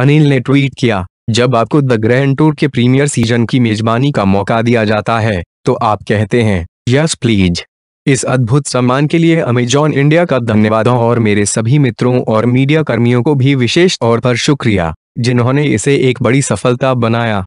अनिल ने ट्वीट किया जब आपको द ग्रैंड टूर के प्रीमियर सीजन की मेजबानी का मौका दिया जाता है तो आप कहते हैं यस प्लीज इस अद्भुत सम्मान के लिए अमेजॉन इंडिया का धन्यवाद और मेरे सभी मित्रों और मीडिया कर्मियों को भी विशेष तौर पर शुक्रिया जिन्होंने इसे एक बड़ी सफलता बनाया